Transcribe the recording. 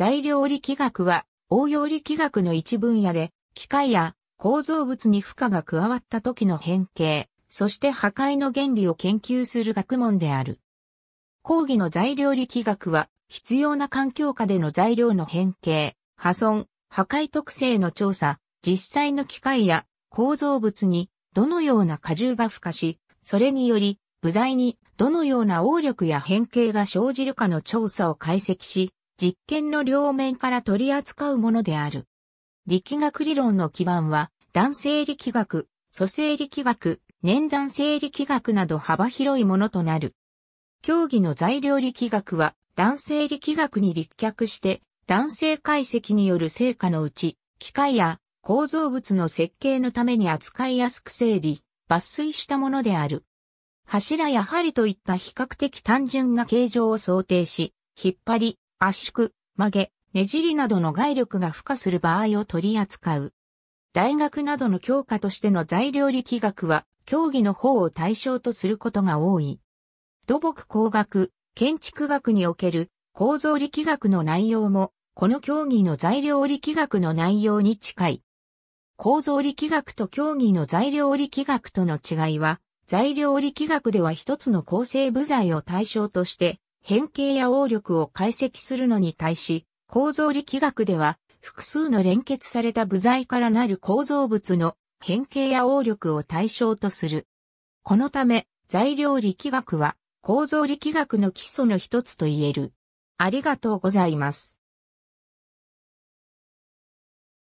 材料力学は応用力学の一分野で、機械や構造物に負荷が加わった時の変形、そして破壊の原理を研究する学問である。講義の材料力学は、必要な環境下での材料の変形、破損、破壊特性の調査、実際の機械や構造物にどのような荷重が付加し、それにより部材にどのような応力や変形が生じるかの調査を解析し、実験の両面から取り扱うものである。力学理論の基盤は、男性力学、蘇生力学、年男性力学など幅広いものとなる。競技の材料力学は、男性力学に立脚して、男性解析による成果のうち、機械や構造物の設計のために扱いやすく整理、抜粋したものである。柱や針といった比較的単純な形状を想定し、引っ張り、圧縮、曲げ、ねじりなどの外力が付加する場合を取り扱う。大学などの教科としての材料力学は、競技の方を対象とすることが多い。土木工学、建築学における構造力学の内容も、この競技の材料力学の内容に近い。構造力学と競技の材料力学との違いは、材料力学では一つの構成部材を対象として、変形や応力を解析するのに対し、構造力学では、複数の連結された部材からなる構造物の変形や応力を対象とする。このため、材料力学は構造力学の基礎の一つと言える。ありがとうございます。